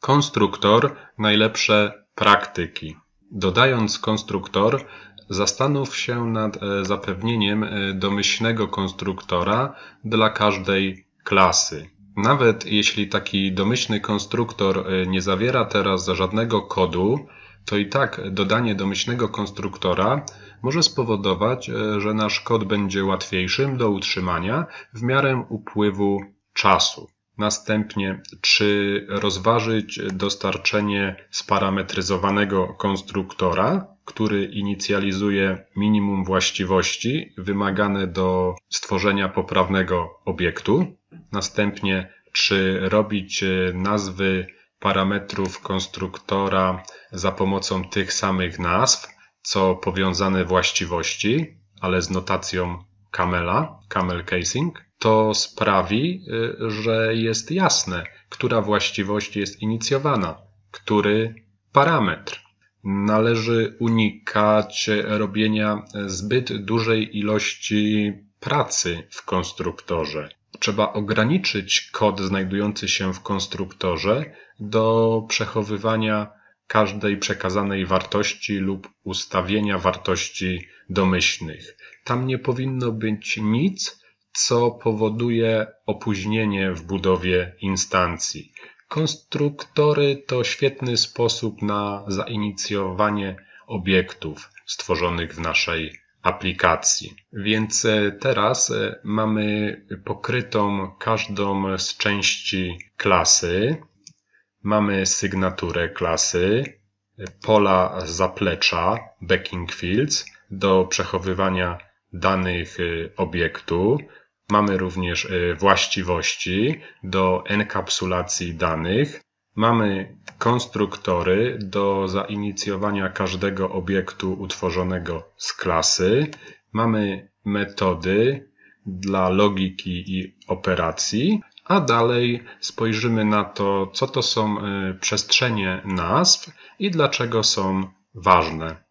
Konstruktor najlepsze praktyki. Dodając konstruktor, zastanów się nad e, zapewnieniem e, domyślnego konstruktora dla każdej klasy. Nawet jeśli taki domyślny konstruktor e, nie zawiera teraz żadnego kodu, to i tak dodanie domyślnego konstruktora może spowodować, że nasz kod będzie łatwiejszym do utrzymania w miarę upływu czasu. Następnie, czy rozważyć dostarczenie sparametryzowanego konstruktora, który inicjalizuje minimum właściwości wymagane do stworzenia poprawnego obiektu. Następnie, czy robić e, nazwy parametrów konstruktora za pomocą tych samych nazw, co powiązane właściwości, ale z notacją camela, camel casing to sprawi, y, że jest jasne, która właściwość jest inicjowana, który parametr. Należy unikać robienia zbyt dużej ilości pracy w konstruktorze. Trzeba ograniczyć kod znajdujący się w konstruktorze do przechowywania każdej przekazanej wartości lub ustawienia wartości domyślnych. Tam nie powinno być nic, co powoduje opóźnienie w budowie instancji. Konstruktory to świetny sposób na zainicjowanie obiektów stworzonych w naszej aplikacji. Więc e, teraz e, mamy pokrytą każdą z części klasy. Mamy sygnaturę klasy, pola zaplecza, backing fields do przechowywania danych y, obiektu. Mamy również y, właściwości do enkapsulacji danych. Mamy konstruktory do zainicjowania każdego obiektu utworzonego z klasy. Mamy metody dla logiki i operacji. A dalej spojrzymy na to, co to są y, przestrzenie nazw i dlaczego są ważne.